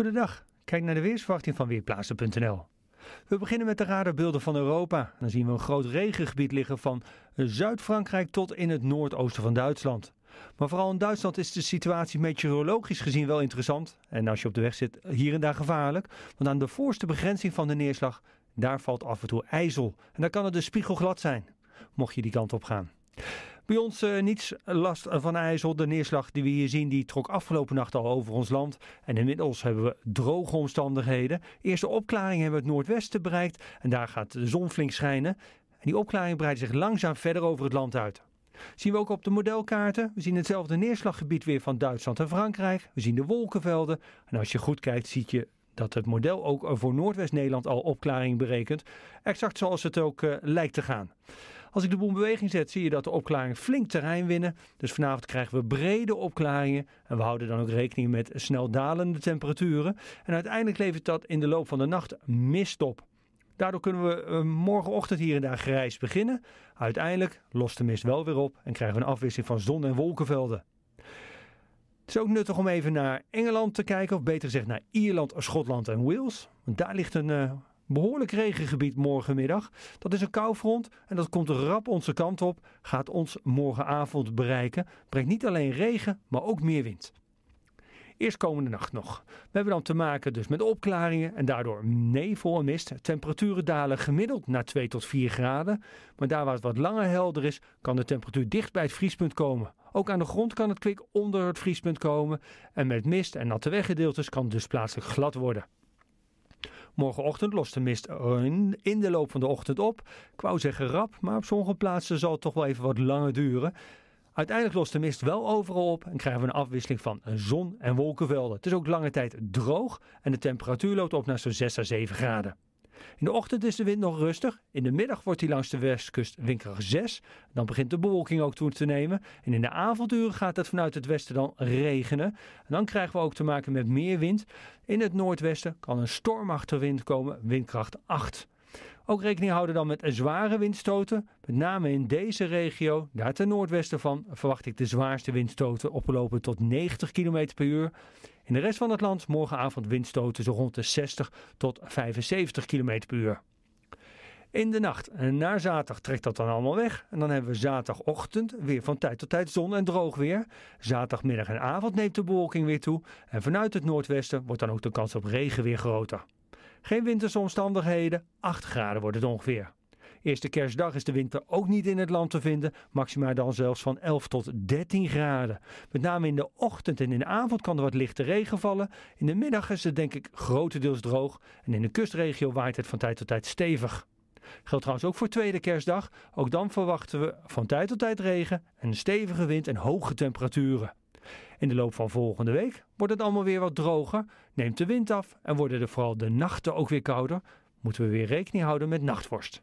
Goedendag, kijk naar de weersverwachting van Weerplaatsen.nl. We beginnen met de radarbeelden van Europa. Dan zien we een groot regengebied liggen van Zuid-Frankrijk tot in het noordoosten van Duitsland. Maar vooral in Duitsland is de situatie meteorologisch gezien wel interessant. En als je op de weg zit, hier en daar gevaarlijk. Want aan de voorste begrenzing van de neerslag, daar valt af en toe ijzel. En dan kan het spiegel dus spiegelglad zijn, mocht je die kant op gaan. Bij ons eh, niets last van ijzel. De neerslag die we hier zien, die trok afgelopen nacht al over ons land. En inmiddels hebben we droge omstandigheden. Eerste opklaring hebben we het noordwesten bereikt. En daar gaat de zon flink schijnen. En die opklaring breidt zich langzaam verder over het land uit. Zien we ook op de modelkaarten. We zien hetzelfde neerslaggebied weer van Duitsland en Frankrijk. We zien de wolkenvelden. En als je goed kijkt, zie je dat het model ook voor Noordwest-Nederland al opklaring berekent. Exact zoals het ook eh, lijkt te gaan. Als ik de boel in beweging zet, zie je dat de opklaringen flink terrein winnen. Dus vanavond krijgen we brede opklaringen. En we houden dan ook rekening met snel dalende temperaturen. En uiteindelijk levert dat in de loop van de nacht mist op. Daardoor kunnen we eh, morgenochtend hier en daar grijs beginnen. Uiteindelijk lost de mist wel weer op en krijgen we een afwisseling van zon- en wolkenvelden. Het is ook nuttig om even naar Engeland te kijken, of beter gezegd naar Ierland, Schotland en Wales. Want daar ligt een eh, behoorlijk regengebied morgenmiddag. Dat is een koufront en dat komt rap onze kant op, gaat ons morgenavond bereiken. Brengt niet alleen regen, maar ook meer wind. Eerst komende nacht nog. We hebben dan te maken dus met opklaringen en daardoor nevel en mist. Temperaturen dalen gemiddeld naar 2 tot 4 graden. Maar daar waar het wat langer helder is, kan de temperatuur dicht bij het vriespunt komen. Ook aan de grond kan het kwik onder het vriespunt komen. En met mist en natte weggedeeltes kan het dus plaatselijk glad worden. Morgenochtend lost de mist in de loop van de ochtend op. Ik wou zeggen rap, maar op sommige plaatsen zal het toch wel even wat langer duren. Uiteindelijk lost de mist wel overal op en krijgen we een afwisseling van zon en wolkenvelden. Het is ook lange tijd droog en de temperatuur loopt op naar zo'n 6 à 7 graden. In de ochtend is de wind nog rustig. In de middag wordt hij langs de westkust winkerig 6. Dan begint de bewolking ook toe te nemen. En in de avonduren gaat het vanuit het westen dan regenen. dan krijgen we ook te maken met meer wind. In het noordwesten kan een stormachtige wind komen, windkracht 8. Ook rekening houden dan met zware windstoten. Met name in deze regio, daar ten noordwesten van, verwacht ik de zwaarste windstoten opgelopen tot 90 km per uur. In de rest van het land morgenavond windstoten zo rond de 60 tot 75 km per uur. In de nacht en naar zaterdag trekt dat dan allemaal weg. En dan hebben we zaterdagochtend weer van tijd tot tijd zon en droog weer. Zaterdagmiddag en avond neemt de bewolking weer toe. En vanuit het noordwesten wordt dan ook de kans op regen weer groter. Geen winterse omstandigheden, 8 graden wordt het ongeveer. Eerste kerstdag is de winter ook niet in het land te vinden. maximaal dan zelfs van 11 tot 13 graden. Met name in de ochtend en in de avond kan er wat lichte regen vallen. In de middag is het denk ik grotendeels droog. En in de kustregio waait het van tijd tot tijd stevig. Geldt trouwens ook voor tweede kerstdag. Ook dan verwachten we van tijd tot tijd regen, een stevige wind en hoge temperaturen. In de loop van volgende week wordt het allemaal weer wat droger, neemt de wind af en worden er vooral de nachten ook weer kouder. Moeten we weer rekening houden met nachtvorst.